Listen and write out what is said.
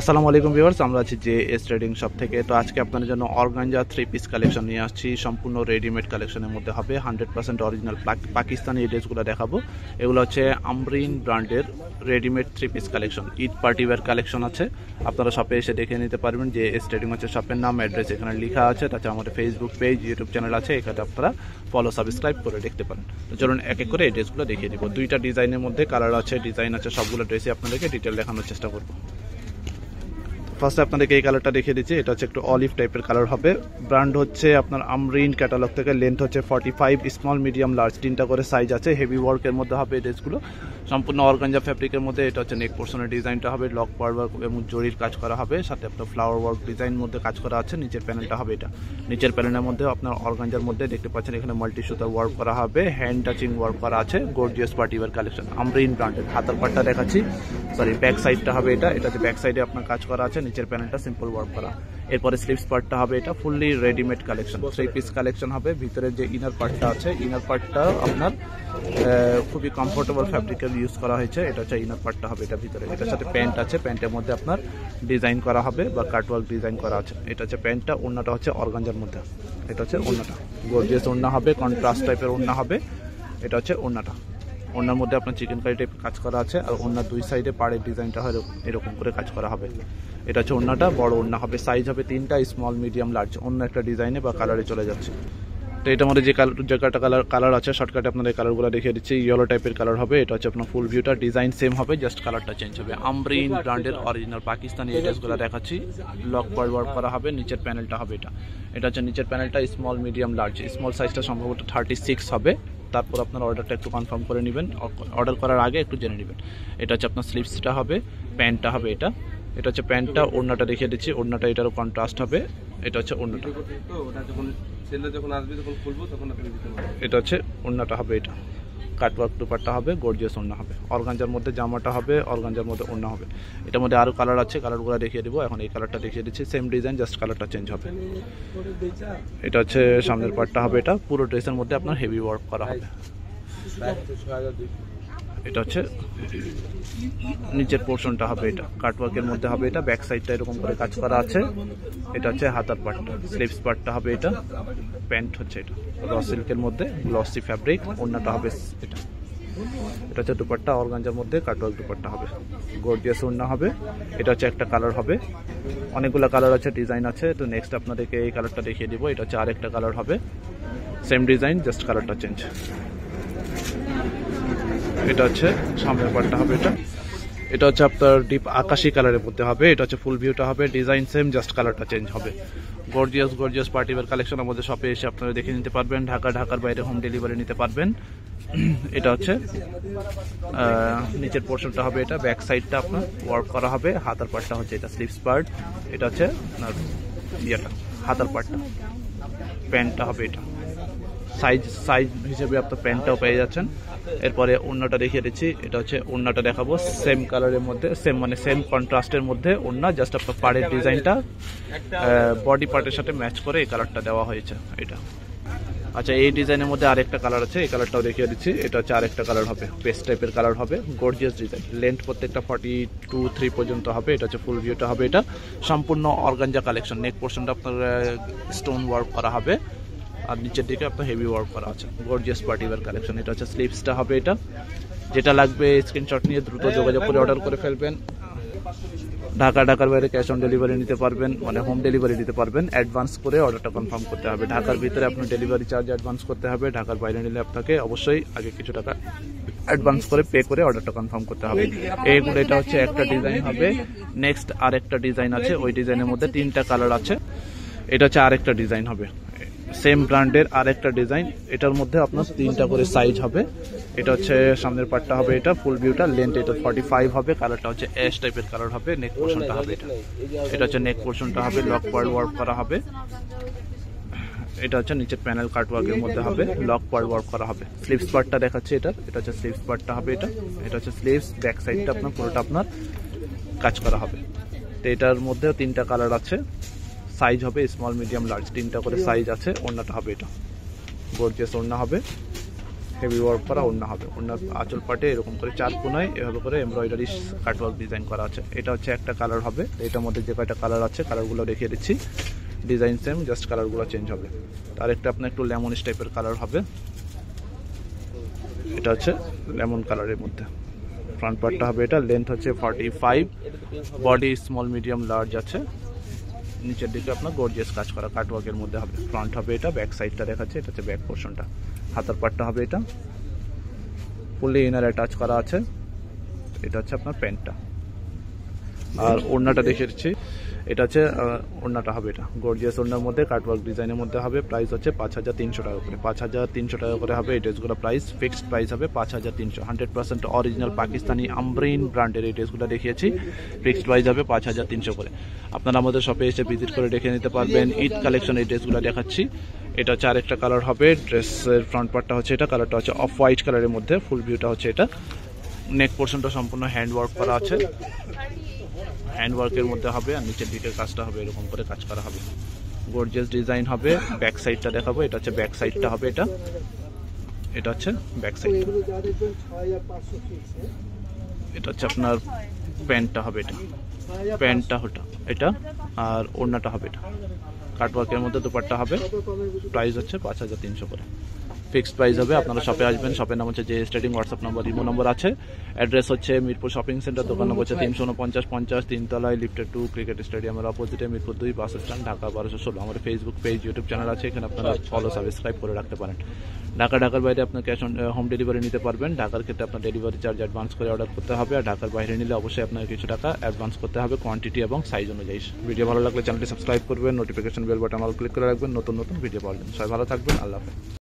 আসসালামু আলাইকুম ভিউয়ার্স আমরা আছি যে এস ট্রেডিং শপ থেকে তো আজকে আপনাদের জন্য অর্গানজা থ্রি পিস কালেকশন নিয়ে আসছি সম্পূর্ণ রেডিমেড কালেকশনের মধ্যে হবে হান্ড্রেড পার্সেন্ট অরিজিনাল পাকিস্তানি ড্রেসগুলো দেখাবো এগুলো হচ্ছে আমরিন ব্র্যান্ডের readymade three piece collection Eid partywear collection আছে আপনারা শপে এসে দেখে নিতে পারবেন যে এস ট্রেডিং হচ্ছে শপের নাম অ্যাড্রেস এখানে লেখা আছে তাছাড়া আমাদের ফেসবুক পেজ ইউটিউব চ্যানেল আছে এখানে আপনারা ফলো সাবস্ক্রাইব করে দেখতে পারেন তো চলুন এক এক করে এই ড্রেসগুলো দেখিয়ে দিব দুইটা ডিজাইনের মধ্যে কালার আছে ডিজাইন আছে সবগুলো ড্রেসই আপনাদেরকে ডিটেল দেখানোর চেষ্টা করবো ফার্স্টে আপনাদেরকে এই কালারটা দেখিয়ে দিচ্ছি এটা হচ্ছে একটু অলিভ টাইপের কালার হবে ব্র্যান্ড হচ্ছে আপনার আমরিন ক্যাটালগ থেকে লেন্থ হচ্ছে forty five small medium large তিনটা করে সাইজ আছে হেভি ওয়ার্কের মধ্যে হবে এই ড্রেসগুলো সম্পূর্ণ অর্গানজা ফ্যাব্রিকের মধ্যে এটা হচ্ছে নেক পোর্শনের ডিজাইনটা হবে লক ওয়ার্ক এবং জরির কাজ করা হবে সাথে আপনার ফ্লাওয়ার ওয়ার্ক ডিজাইন মধ্যে কাজ করা আছে নিচের প্যানেলটা হবে এটা নিচের প্যানেলের মধ্যে আপনার অর্গানজার মধ্যে দেখতে পাচ্ছেন এখানে মাল্টি সুতার ওয়ার্ক করা হবে হ্যান্ড টাচিং ওয়ার্ক করা আছে গোর্জিয়াস পার্টিওয়ার কালেকশন আমরিন ব্র্যান্ডের হাতার পাটটা দেখাচ্ছি সরি ব্যাক সাইডটা হবে এটা এটা যে ব্যাক সাইডে আপনার কাজ করা আছে নিচের প্যানেলটা সিম্পল ওয়ার্ক করা এরপরে স্লিপস পার্টটা হবে এটা fully readymade collection three piece collection হবে ভিতরে যে ইনার পার্টটা আছে ইনার পার্টটা আপনার খুবই কমফোর্টেবল ফ্যাব্রিকের ইউজ করা হয়েছে এটা হচ্ছে ইনার পার্টটা হবে এটা ভিতরে এটার সাথে প্যান্ট আছে প্যান্টের মধ্যে আপনার ডিজাইন করা হবে বা কাটওয়ার্ক ডিজাইন করা আছে এটা হচ্ছে প্যান্টটা অন্যটা হচ্ছে অর্গাঞ্জার মধ্যে এটা হচ্ছে অন্যটা গোর্জিয়াস ওন্না হবে কন্ট্রাস্ট টাইপের ওন্না হবে এটা হচ্ছে ওন্নাটা ওনার মধ্যে আপনার চিকেন কারি টাইপ কাজ করা আছে আর ওনার দুই সাইডে পাড়ের ডিজাইনটা হয় এরকম করে কাজ করা হবে এটা হচ্ছে ওনাটা বড় ওনা হবে সাইজ হবে তিনটা স্মল মিডিয়াম লার্জ অন্য একটা ডিজাইনে বা কালারে চলে যাচ্ছে তো এটা মধ্যে যে কালার যে কাটা কালার কালার আছে শর্টকাটে আপনাদের কালারগুলো দেখিয়ে দিচ্ছি ইয়েলো টাইপের কালার হবে এটা হচ্ছে আপনার ফুল ভিউটা ডিজাইন সেম হবে জাস্ট কালারটা চেঞ্জ হবে আমরিন ব্র্যান্ডের অরিজিনাল পাকিস্তানি এই দেখাচ্ছি লক পার ওয়ার্ক করা হবে নিচের প্যানেলটা হবে এটা এটা হচ্ছে নিচের প্যানেলটা স্মল মিডিয়াম লার্জ স্মল সাইজটা সম্ভবত থার্টি সিক্স হবে তারপর আপনার অর্ডারটা একটু কনফার্ম করে নেবেন অর্ডার করার আগে একটু জেনে নেবেন এটা হচ্ছে আপনার স্লিপসটা হবে প্যান্টটা হবে এটা এটা হচ্ছে প্যান্টটা ওড়নাটা দেখিয়ে দিচ্ছি ওড়নাটা এটারও কন্ট্রাস্ট হবে এটা হচ্ছে ওড়নাটা এটা হচ্ছে ওড়নাটা হবে এটা কাটওয়ার্ক দুপাট্টা হবে গর্জিয়াস ওড়না হবে অর্গাঞ্জার মধ্যে জামাটা হবে অর্গাঞ্জার মধ্যে ওড়না হবে এটার মধ্যে আরও কালার আছে কালারগুলো দেখিয়ে দেবো এখন এই কালারটা দেখিয়ে দিচ্ছি সেম ডিজাইন জাস্ট কালারটা চেঞ্জ হবে এটা হচ্ছে সামনের পার্টটা হবে এটা পুরো ড্রেসের মধ্যে আপনার হেভি ওয়ার্ক করা হবে এটা হচ্ছে নিচের পোর্শনটা হবে এটা কাটওয়ার্কের মধ্যে হবে এটা ব্যাক সাইডটা এরকম করে কাজ করা আছে এটা হচ্ছে হাতার পার্টটা স্লিভস পার্টটা হবে এটা প্যান্ট হচ্ছে এটা র সিল্কের মধ্যে গ্লসি ফ্যাব্রিক অন্যটা হবে এটা এটা হচ্ছে দুপারটা অর্গাঞ্জার মধ্যে কাটওয়ার্ক দুপারটা হবে গর্জিয়াস ওড়না হবে এটা হচ্ছে একটা কালার হবে অনেকগুলো কালার আছে ডিজাইন আছে তো নেক্সট আপনাদেরকে এই কালারটা দেখিয়ে দিব এটা হচ্ছে আরেকটা কালার হবে সেম ডিজাইন জাস্ট কালারটা চেঞ্জ এটা হচ্ছে সামনের পার্টটা হবে এটা এটা হচ্ছে আপনার ডিপ আকাশি কালারের মধ্যে হবে এটা হচ্ছে ফুল ভিউটা হবে ডিজাইন সেম জাস্ট কালারটা চেঞ্জ হবে গর্জিয়াস গর্জিয়াস পার্টিওয়ার কালেকশন আমাদের শপে এসে আপনারা দেখে নিতে পারবেন ঢাকা ঢাকার বাইরে হোম ডেলিভারি নিতে পারবেন এটা হচ্ছে নিচের পোর্শনটা হবে এটা ব্যাক সাইডটা আপনার ওয়ার্ক করা হবে হাতার পার্টটা হচ্ছে এটা স্লিপস পার্ট এটা হচ্ছে আপনার ইয়েটা হাতার পার্টটা প্যান্টটা হবে এটা সাইজ সাইজ হিসেবে আপনার প্যান্টটাও পেয়ে যাচ্ছেন এরপরে ওড়নাটা দেখিয়ে দিচ্ছি এটা হচ্ছে ওড়নাটা দেখাবো সেম কালারের মধ্যে সেম মানে সেম কন্ট্রাস্টের মধ্যে ওড়না জাস্ট আপনার পাড়ের ডিজাইনটা বডি পার্টের সাথে ম্যাচ করে এই কালারটা দেওয়া হয়েছে এটা আচ্ছা এই ডিজাইনের মধ্যে আরেকটা কালার আছে এই কালারটাও দেখিয়ে দিচ্ছি এটা হচ্ছে আরেকটা কালার হবে পেস্ট টাইপের কালার হবে গর্জিয়াস ডিজাইন লেন্থ প্রত্যেকটা ফর্টি টু থ্রি পর্যন্ত হবে এটা হচ্ছে ফুল ভিউটা হবে এটা সম্পূর্ণ অর্গানজা কালেকশন নেক পোর্শনটা আপনার স্টোন ওয়ার্ক করা হবে আর নিচের দিকে আপনার হেভি ওয়ার্ক করা আছে গর্জিয়াস পার্টিওয়ার কালেকশন এটা হচ্ছে স্লিপসটা হবে এটা যেটা লাগবে স্ক্রিনশট নিয়ে দ্রুত যোগাযোগ করে অর্ডার করে ফেলবেন ঢাকা ঢাকার বাইরে ক্যাশ অন ডেলিভারি নিতে পারবেন মানে হোম ডেলিভারি দিতে পারবেন অ্যাডভান্স করে অর্ডারটা কনফার্ম করতে হবে ঢাকার ভিতরে আপনার ডেলিভারি চার্জ অ্যাডভান্স করতে হবে ঢাকার বাইরে নিলে আপনাকে অবশ্যই আগে কিছু টাকা অ্যাডভান্স করে পে করে অর্ডারটা কনফার্ম করতে হবে এইগুলো এটা হচ্ছে একটা ডিজাইন হবে নেক্সট আর একটা ডিজাইন আছে ওই ডিজাইনের মধ্যে তিনটা কালার আছে এটা হচ্ছে আরেকটা ডিজাইন হবে সেম ব্র্যান্ডের আরেকটা ডিজাইন এটার মধ্যে আপনার তিনটা করে সাইজ হবে এটা হচ্ছে সামনের পার্টটা হবে এটা ফুল ভিউটা লেন্থ এটা ফর্টি ফাইভ হবে কালারটা হচ্ছে অ্যাশ টাইপের কালার হবে নেক পোর্শনটা হবে এটা এটা হচ্ছে নেক পোর্শনটা হবে লক পার্ট ওয়ার্ক করা হবে এটা হচ্ছে নিচের প্যানেল ওয়ার্কের মধ্যে হবে লক পার্ট ওয়ার্ক করা হবে স্লিপস পার্টটা দেখাচ্ছে এটা এটা হচ্ছে স্লিভস পার্টটা হবে এটা এটা হচ্ছে স্লিভস ব্যাক সাইডটা আপনার পুরোটা আপনার কাজ করা হবে তো এটার মধ্যেও তিনটা কালার আছে সাইজ হবে স্মল মিডিয়াম লার্জ তিনটা করে সাইজ আছে ওড়নাটা হবে এটা গোর্জেস ওড়না হবে হেভি ওয়ার্ক করা ওড়না হবে ওড়নার আঁচল পাটে এরকম করে চার কোনায় এভাবে করে এমব্রয়ডারি কাটওয়ার্ক ডিজাইন করা আছে এটা হচ্ছে একটা কালার হবে এটার মধ্যে যে কয়টা কালার আছে কালারগুলো রেখে দিচ্ছি ডিজাইন সেম জাস্ট কালারগুলো চেঞ্জ হবে আর একটা আপনার একটু লেমনিস টাইপের কালার হবে এটা হচ্ছে লেমন কালারের মধ্যে ফ্রন্ট পার্টটা হবে এটা লেন্থ হচ্ছে forty five body small medium large আছে নিচের দিকে আপনার গর্জিয়াস কাজ করা কাটওয়ার্কের মধ্যে হবে ফ্রন্ট হবে এটা ব্যাক সাইডটা দেখাচ্ছে এটা হচ্ছে ব্যাক পোর্শনটা হাতার পাটটা হবে এটা ফুললি ইনার অ্যাটাচ করা আছে এটা হচ্ছে আপনার প্যান্টটা আর ওড়নাটা দেখে দিচ্ছি এটা হচ্ছে ওড়নাটা হবে এটা গর্জিয়াস ওড়নার মধ্যে কাটওয়ার্ক ডিজাইনের মধ্যে হবে প্রাইস হচ্ছে পাঁচ হাজার তিনশো টাকা করে পাঁচ হাজার তিনশো টাকা করে হবে এই ড্রেসগুলো প্রাইস ফিক্সড প্রাইস হবে পাঁচ হাজার তিনশো hundred percent original Pakistani Ambreen ব্র্যান্ডের এই ড্রেসগুলো দেখিয়েছি ফিক্সড প্রাইস হবে পাঁচ হাজার তিনশো করে আপনারা আমাদের শপে এসে ভিজিট করে দেখে নিতে পারবেন ঈদ কালেকশন এই ড্রেসগুলো দেখাচ্ছি এটা হচ্ছে আরেকটা কালার হবে ড্রেসের ফ্রন্ট পার্টটা হচ্ছে এটা কালারটা হচ্ছে অফ হোয়াইট কালারের মধ্যে ফুল ভিউটা হচ্ছে এটা নেক পোর্শনটা সম্পূর্ণ হ্যান্ড ওয়ার্ক করা আছে হ্যান্ডওয়ার্কের মধ্যে হবে আর নিচের দিকের কাজটা হবে এরকম করে কাজ করা হবে গোর্জেস ডিজাইন হবে ব্যাক সাইডটা দেখাবো এটা হচ্ছে ব্যাক সাইডটা হবে এটা এটা হচ্ছে ব্যাক সাইড এটা হচ্ছে আপনার প্যান্টটা হবে এটা প্যান্টটা ওটা এটা আর ওড়নাটা হবে এটা কাটওয়ার্কের মধ্যে দুপাট্টা হবে প্রাইস হচ্ছে পাঁচ হাজার তিনশো করে ফিক্সড প্রাইস হবে আপনারা শপে আসবেন শপের নাম হচ্ছে যে স্টেডিং হোয়াটসঅ্যাপ নম্বর ইমো নম্বর আছে অ্যাড্রেস হচ্ছে মিরপুর শপিং সেন্টার দোকান নম্বর হচ্ছে তিনশো উনপঞ্চাশ পঞ্চাশ তিনতলায় লিফটেড টু ক্রিকেট স্টেডিয়ামের অপোজিটে মিরপুর দুই বাস স্ট্যান্ড ঢাকা বারোশো ষোলো আমার ফেসবুক পেজ ইউটিউব চ্যানেল আছে এখানে আপনারা ফলো সাবস্ক্রাইব করে রাখতে পারেন ঢাকা ঢাকার বাইরে আপনার ক্যাশ অন হোম ডেলিভারি নিতে পারবেন ঢাকার ক্ষেত্রে আপনার ডেলিভারি চার্জ অ্যাডভান্স করে অর্ডার করতে হবে আর ঢাকার বাইরে নিলে অবশ্যই আপনাকে কিছু টাকা অ্যাডভান্স করতে হবে কোয়ান্টিটি এবং সাইজ অনুযায়ী ভিডিও ভালো লাগলে চ্যানেলটি সাবস্ক্রাইব করবেন notification bell button all click করে রাখবেন নতুন নতুন ভিডিও পাবেন সবাই ভালো থাকবেন আল্লাহ হাফেজ